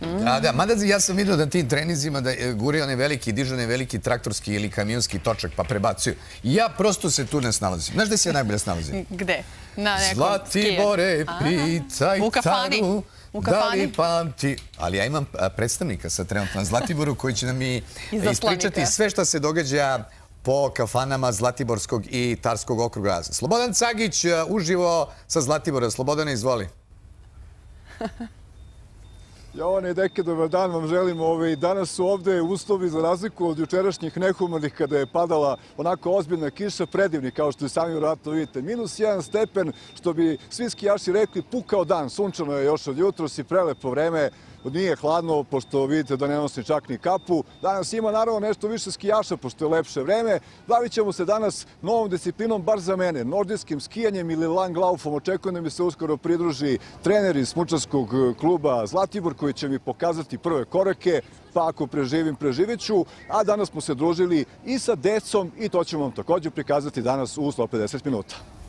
Mm. Da, da, mada ja sam vidio da tim trenizima da gure one veliki, dižu one veliki traktorski ili kamionski točak pa prebacuju. Ja prosto se tu ne snalazim. Znaš gde se ja najbolje snalazim? Gde? Na nekom Zlatibore, pitaj taru, da li pamti... Ali ja imam predstavnika sa trenutno Zlatiboru koji će nam i e, ispričati sve što se događa po kafanama Zlatiborskog i Tarskog okruga. Slobodan Cagić e, uživo sa Zlatibora. Slobodane, izvoli. Jovane deke, dobar dan vam želim. Ove, danas su ovde uslovi za razliku od jučerašnjih nehumornih kada je padala onako ozbiljna kiša, predivni kao što i sami vratno vidite. Minus jedan stepen, što bi svi skijaši rekli, pukao dan. Sunčano je još od jutra, si prelepo vreme. Nije hladno, pošto vidite da ne nosi čak ni kapu. Danas ima naravno nešto više skijaša, pošto je lepše vreme. Bavit ćemo se danas novom disciplinom, bar za mene, nordijskim skijanjem ili langlaufom. Očekujem da mi se uskoro pridruži trener iz smučarskog kluba Zlatibor, koji će mi pokazati prve korake, pa ako preživim, preživiću. A danas smo se družili i sa decom i to ćemo vam takođe prikazati danas u 150 minuta.